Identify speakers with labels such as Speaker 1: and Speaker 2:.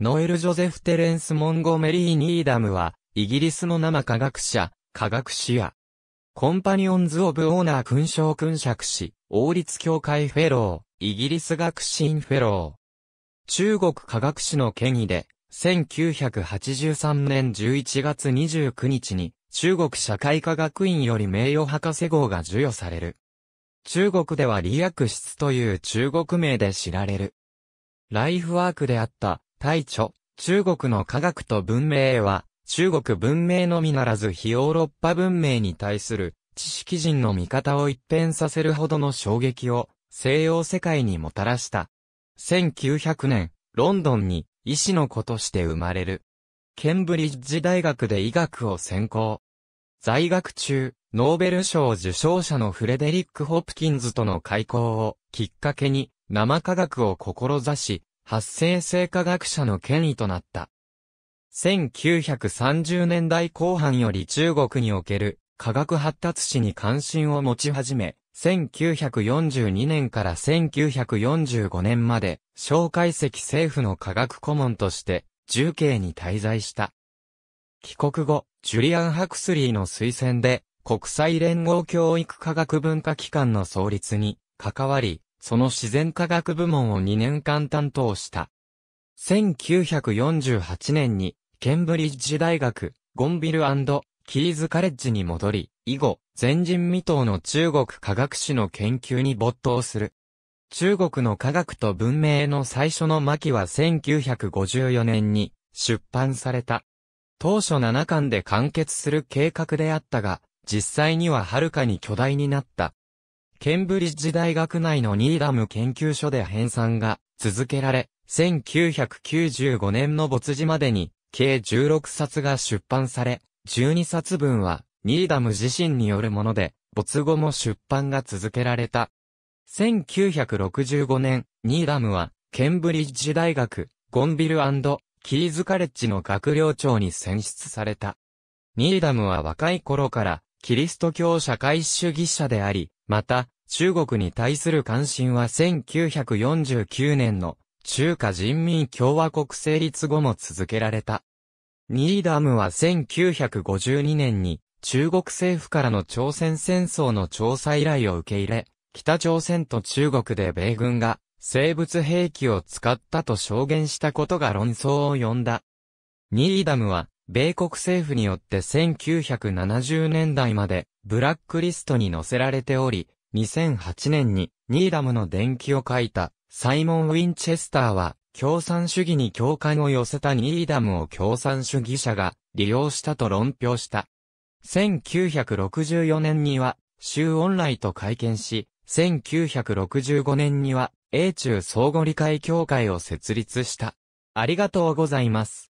Speaker 1: ノエル・ジョゼフ・テレンス・モンゴメリー・ニーダムは、イギリスの生科学者、科学士や、コンパニオンズ・オブ・オーナー勲章勲爵士、王立協会フェロー、イギリス学士院フェロー。中国科学士の権威で、1983年11月29日に、中国社会科学院より名誉博士号が授与される。中国では理薬室という中国名で知られる。ライフワークであった大著、中国の科学と文明は、中国文明のみならず非ヨーロッパ文明に対する知識人の見方を一変させるほどの衝撃を西洋世界にもたらした。1900年、ロンドンに医師の子として生まれる。ケンブリッジ大学で医学を専攻。在学中、ノーベル賞受賞者のフレデリック・ホプキンズとの開講をきっかけに生科学を志し、発生性科学者の権威となった。1930年代後半より中国における科学発達史に関心を持ち始め、1942年から1945年まで、蒋介石政府の科学顧問として、重慶に滞在した。帰国後、ジュリアン・ハクスリーの推薦で、国際連合教育科学文化機関の創立に関わり、その自然科学部門を2年間担当した。1948年に、ケンブリッジ大学、ゴンビルキーズカレッジに戻り、以後、前人未到の中国科学史の研究に没頭する。中国の科学と文明の最初の巻は1954年に出版された。当初7巻で完結する計画であったが、実際にははるかに巨大になったケンブリッジ大学内のニーダム研究所で編纂が続けられ、1995年の没時までに計16冊が出版され、12冊分はニーダム自身によるもので、没後も出版が続けられた。1965年、ニーダムはケンブリッジ大学ゴンビルキーズカレッジの学寮長に選出された。ニーダムは若い頃からキリスト教社会主義者であり、また、中国に対する関心は1949年の中華人民共和国成立後も続けられた。ニーダムは1952年に中国政府からの朝鮮戦争の調査依頼を受け入れ、北朝鮮と中国で米軍が生物兵器を使ったと証言したことが論争を呼んだ。ニーダムは米国政府によって1970年代までブラックリストに載せられており、2008年にニーダムの伝記を書いたサイモン・ウィンチェスターは共産主義に共感を寄せたニーダムを共産主義者が利用したと論評した。1964年には州オンライと会見し、1965年には英中相互理解協会を設立した。ありがとうございます。